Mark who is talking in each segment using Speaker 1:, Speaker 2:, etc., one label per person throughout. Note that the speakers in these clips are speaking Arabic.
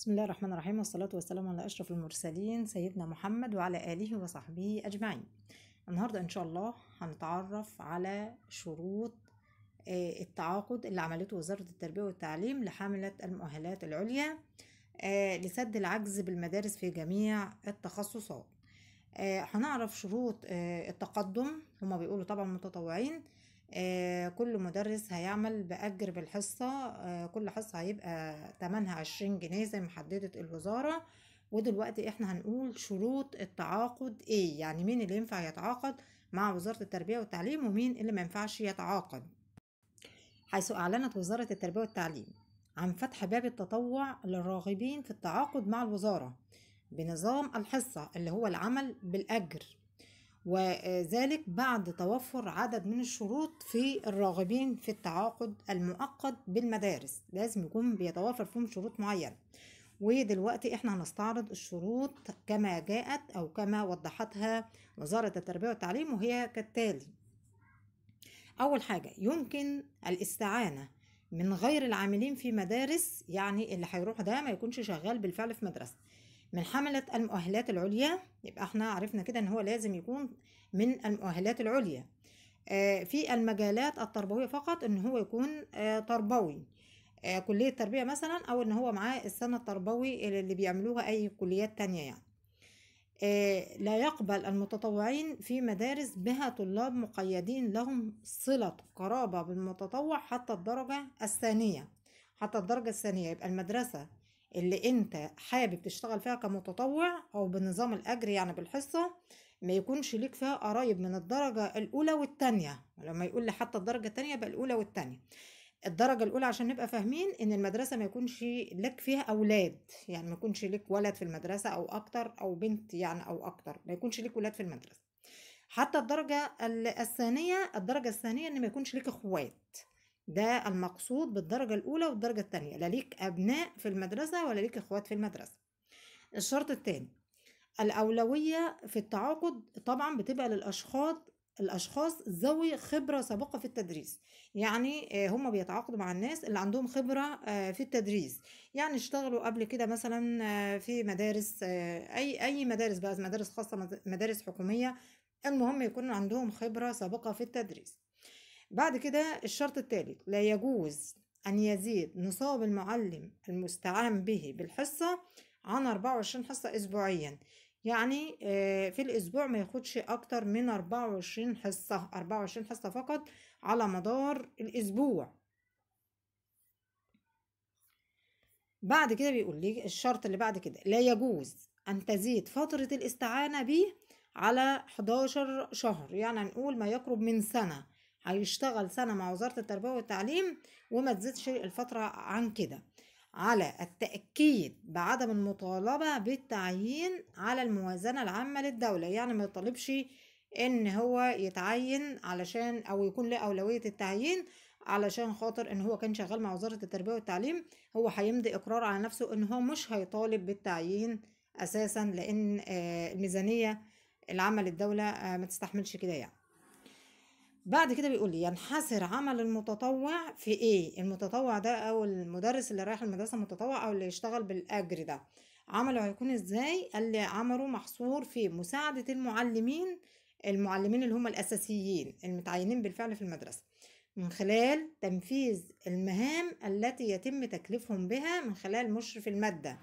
Speaker 1: بسم الله الرحمن الرحيم والصلاة والسلام على أشرف المرسلين سيدنا محمد وعلى آله وصحبه أجمعين النهاردة إن شاء الله هنتعرف على شروط آه، التعاقد اللي عملته وزارة التربية والتعليم لحاملة المؤهلات العليا آه، لسد العجز بالمدارس في جميع التخصصات آه، هنعرف شروط التقدم هما بيقولوا طبعا متطوعين آه، كل مدرس هيعمل بأجر بالحصة آه، كل حصة هيبقى تمنها عشرين جنيه زي ما حددت الوزارة ودلوقتي احنا هنقول شروط التعاقد ايه يعني مين اللي ينفع يتعاقد مع وزارة التربية والتعليم ومين اللي ما ينفعش يتعاقد حيث أعلنت وزارة التربية والتعليم عن فتح باب التطوع للراغبين في التعاقد مع الوزارة بنظام الحصة اللي هو العمل بالأجر وذلك بعد توفر عدد من الشروط في الراغبين في التعاقد المؤقت بالمدارس لازم يكون بيتوافر فيهم شروط معينة ودلوقتي احنا هنستعرض الشروط كما جاءت او كما وضحتها وزارة التربية والتعليم وهي كالتالي اول حاجة يمكن الاستعانة من غير العاملين في مدارس يعني اللي هيروح ده ما يكونش شغال بالفعل في مدرسة من حملة المؤهلات العليا يبقى احنا عرفنا كده ان هو لازم يكون من المؤهلات العليا آه، في المجالات التربوية فقط ان هو يكون آه، تربوي آه، كلية تربية مثلا او ان هو معاه السنة التربوي اللي بيعملوها اي كليات تانية يعني لا يقبل المتطوعين في مدارس بها طلاب مقيدين لهم صلة قرابة بالمتطوع حتى الدرجة الثانية حتى الدرجة الثانية يبقى المدرسة اللي انت حابب تشتغل فيها كمتطوع او بنظام الاجر يعني بالحصه ما يكونش ليك فيها قرايب من الدرجه الاولى والثانيه لما يقول لي حتى الدرجه الثانيه يبقى الاولى والثانيه الدرجه الاولى عشان نبقى فاهمين ان المدرسه ما يكونش لك فيها اولاد يعني ما يكونش لك ولد في المدرسه او اكتر او بنت يعني او اكتر ما يكونش لك ولاد في المدرسه حتى الدرجه الثانيه الدرجه الثانيه ان ما يكونش لك اخوات ده المقصود بالدرجة الأولى والدرجة الثانية لا ليك أبناء في المدرسة ولا ليك إخوات في المدرسة الشرط الثاني الأولوية في التعاقد طبعا بتبقى للأشخاص الأشخاص ذوي خبرة سابقة في التدريس يعني آه، هم بيتعاقدوا مع الناس اللي عندهم خبرة آه، في التدريس يعني اشتغلوا قبل كده مثلا آه، في مدارس أي أي مدارس بقى مدارس خاصة مدارس حكومية المهم يكون عندهم خبرة سابقة في التدريس بعد كده الشرط الثالث لا يجوز أن يزيد نصاب المعلم المستعان به بالحصة عن 24 حصة أسبوعيا يعني آه، في الأسبوع ما ياخدش أكتر من 24 حصة 24 حصة فقط على مدار الأسبوع بعد كده بيقول لي الشرط اللي بعد كده لا يجوز أن تزيد فترة الاستعانة به على 11 شهر يعني نقول ما يقرب من سنة هيشتغل سنة مع وزارة التربية والتعليم وما تزيدش الفترة عن كده على التأكيد بعدم المطالبة بالتعيين على الموازنة العامة للدولة يعني ما يطالبش ان هو يتعين علشان او يكون له اولوية التعيين علشان خاطر ان هو كان شغال مع وزارة التربية والتعليم هو هيمضي اقرار على نفسه ان هو مش هيطالب بالتعيين اساسا لان آه، الميزانية العامة للدولة آه، ما تستحملش كده يعني بعد كده بيقول لي ينحصر عمل المتطوع في ايه المتطوع ده او المدرس اللي رايح المدرسه المتطوع او اللي يشتغل بالاجر ده عمله هيكون ازاي قال لي عمله محصور في مساعده المعلمين المعلمين اللي هم الاساسيين المتعينين بالفعل في المدرسه من خلال تنفيذ المهام التي يتم تكليفهم بها من خلال مشرف الماده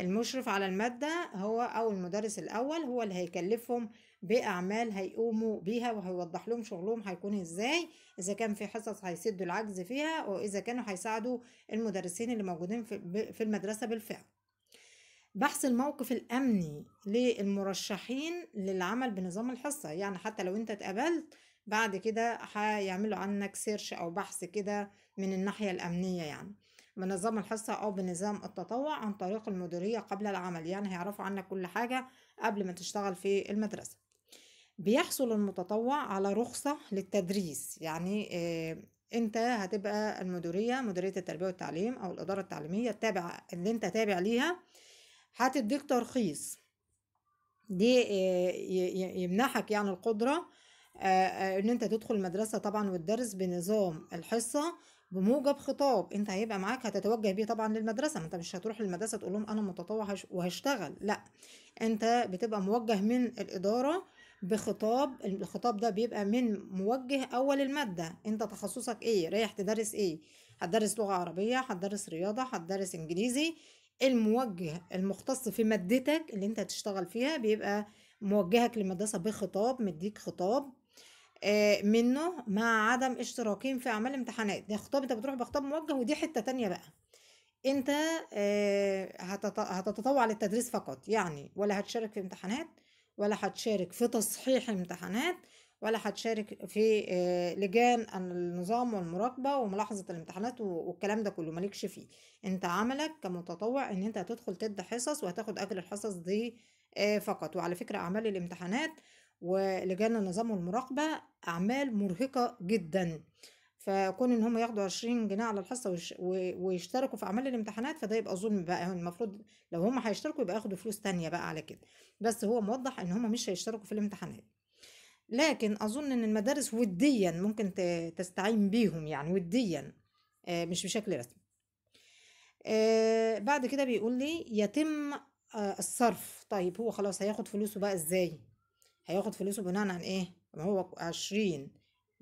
Speaker 1: المشرف على المادة هو أو المدرس الأول هو اللي هيكلفهم باعمال هيقوموا بيها وهيوضح لهم شغلهم هيكون ازاي اذا كان في حصص هيسدوا العجز فيها واذا كانوا هيساعدوا المدرسين اللي موجودين في المدرسه بالفعل بحث الموقف الامني للمرشحين للعمل بنظام الحصه يعني حتى لو انت اتقبلت بعد كده هيعملوا عنك سيرش او بحث كده من الناحيه الامنيه يعني بنظام الحصه او بنظام التطوع عن طريق المديريه قبل العمل يعني هيعرفوا عنك كل حاجه قبل ما تشتغل في المدرسه بيحصل المتطوع على رخصة للتدريس يعني آه، انت هتبقى المديرية مديرية التربية والتعليم او الادارة التعليمية التابعة اللي انت تابع ليها هتديك ترخيص دي آه، يمنحك يعني القدرة آه، ان انت تدخل المدرسة طبعا وتدرس بنظام الحصة بموجب خطاب انت هيبقى معاك هتتوجه بيه طبعا للمدرسه ما انت مش هتروح للمدرسه تقول لهم انا متطوع وهشتغل لا انت بتبقى موجه من الاداره بخطاب الخطاب ده بيبقى من موجه اول الماده انت تخصصك ايه رايح تدرس ايه هتدرس لغه عربيه هتدرس رياضه هتدرس انجليزي الموجه المختص في مادتك اللي انت هتشتغل فيها بيبقى موجهك للمدرسه بخطاب مديك خطاب آه، منه مع عدم اشتراكين في اعمال امتحانات ده خطاب انت بتروح بخطاب موجه ودي حته تانية بقى انت آه، هتتطوع للتدريس فقط يعني ولا هتشارك في امتحانات ولا هتشارك في تصحيح امتحانات ولا هتشارك في آه، لجان النظام والمراقبه وملاحظه الامتحانات والكلام ده كله مالكش فيه انت عملك كمتطوع ان انت هتدخل تدي حصص وهتاخد اجر الحصص دي آه، فقط وعلى فكره اعمال الامتحانات ولجان النظام والمراقبه اعمال مرهقه جدا فكون ان هم ياخدوا 20 جنيه على الحصه ويشتركوا في اعمال الامتحانات فده يبقى ظلم بقى يعني المفروض لو هم هيشتركوا يبقى ياخدوا فلوس تانية بقى على كده بس هو موضح ان هم مش هيشتركوا في الامتحانات لكن اظن ان المدارس وديا ممكن تستعين بيهم يعني وديا آه، مش بشكل رسمي آه، بعد كده بيقول لي يتم آه، الصرف طيب هو خلاص هياخد فلوسه بقى ازاي هياخد فلوسه بناء عن ايه ما هو عشرين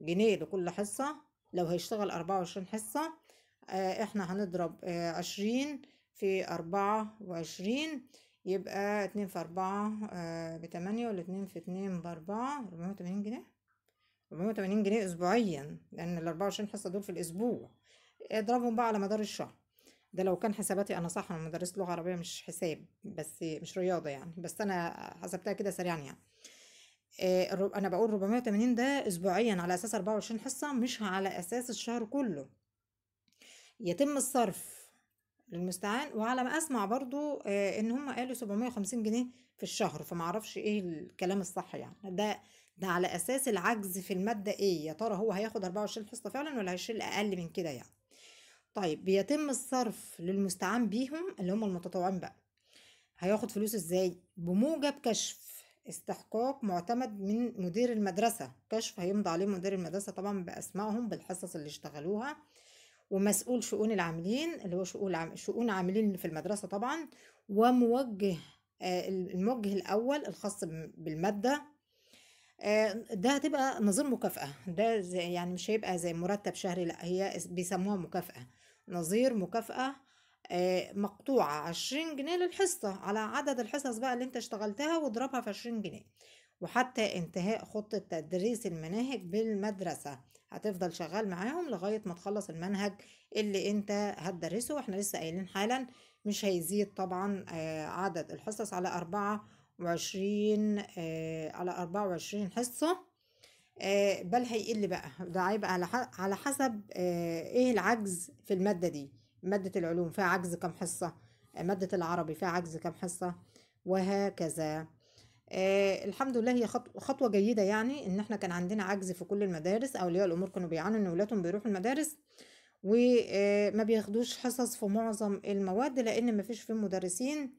Speaker 1: جنيه لكل حصة لو هيشتغل أربعة وعشرين حصة آه، احنا هنضرب آه، عشرين في أربعة وعشرين يبقى اتنين في أربعة آه، بتمانية ولا اتنين في اتنين بأربعة أربعمية وتمانين جنيه أربعمية وتمانين جنيه أسبوعيا لأن الأربعة وعشرين حصة دول في الأسبوع اضربهم بقى على مدار الشهر ده لو كان حساباتي انا صح انا مدرسه لغه عربيه مش حساب بس مش رياضه يعني بس انا حسبتها كده سريعا يعني آه، انا بقول 480 ده اسبوعيا على اساس 24 حصه مش على اساس الشهر كله يتم الصرف للمستعان وعلى ما اسمع برضو آه، ان هم قالوا 750 جنيه في الشهر فمعرفش ايه الكلام الصح يعني ده ده على اساس العجز في الماده ايه يا ترى هو هياخد 24 حصه فعلا ولا هيشيل اقل من كده يعني طيب بيتم الصرف للمستعان بيهم اللي هم المتطوعين بقى هياخد فلوس ازاي بموجب كشف استحقاق معتمد من مدير المدرسة كشف هيمضي عليه مدير المدرسة طبعا بأسمائهم بالحصص اللي اشتغلوها ومسؤول شؤون العاملين اللي هو شؤون شؤون عاملين في المدرسة طبعا وموجه آه، الموجه الأول الخاص بالمادة آه، ده هتبقى نظير مكافأة ده زي يعني مش هيبقى زي مرتب شهري لا هي بيسموها مكافأة نظير مكافأة آه، مقطوعة عشرين جنيه للحصة على عدد الحصص بقى اللي انت اشتغلتها واضربها في عشرين جنيه وحتى انتهاء خطة تدريس المناهج بالمدرسة هتفضل شغال معاهم لغاية ما تخلص المنهج اللي انت هتدرسه واحنا لسه قايلين حالا مش هيزيد طبعا آه، عدد الحصص على أربعة وعشرين آه، على أربعة وعشرين حصة بل هيقل بقى ده هيبقى على حسب ايه العجز في المادة دي مادة العلوم فيها عجز كم حصة آه، مادة العربي فيها عجز كم حصة وهكذا آه الحمد لله هي خطوة جيدة يعني إن إحنا كان عندنا عجز في كل المدارس أولياء الأمور كانوا بيعانوا إن ولادهم بيروحوا المدارس وما آه، بياخدوش حصص في معظم المواد لأن مفيش فيهم مدرسين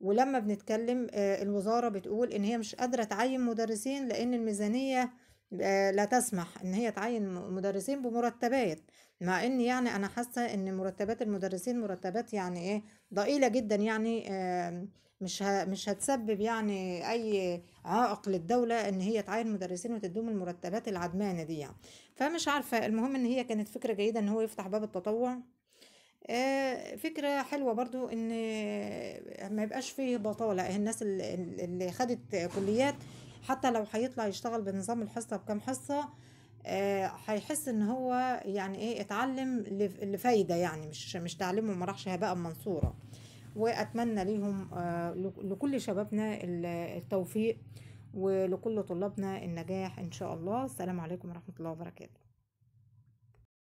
Speaker 1: ولما بنتكلم آه، الوزارة بتقول إن هي مش قادرة تعين مدرسين لأن الميزانية لا تسمح إن هي تعين مدرسين بمرتبات مع ان يعني انا حاسه ان مرتبات المدرسين مرتبات يعني ايه ضئيله جدا يعني مش مش هتسبب يعني اي عائق للدوله ان هي تعين مدرسين وتديهم المرتبات العدمانه دي يعني فمش عارفه المهم ان هي كانت فكره جيده ان هو يفتح باب التطوع آه، فكرة حلوة برضو ان ما يبقاش فيه بطالة إيه الناس اللي خدت كليات حتى لو هيطلع يشتغل بنظام الحصة بكام حصة آه، هيحس ان هو يعني ايه اتعلم لفايده يعني مش مش تعلمه ما راحش هباء منصوره واتمنى ليهم آه، لكل شبابنا التوفيق ولكل طلابنا النجاح ان شاء الله السلام عليكم ورحمه الله وبركاته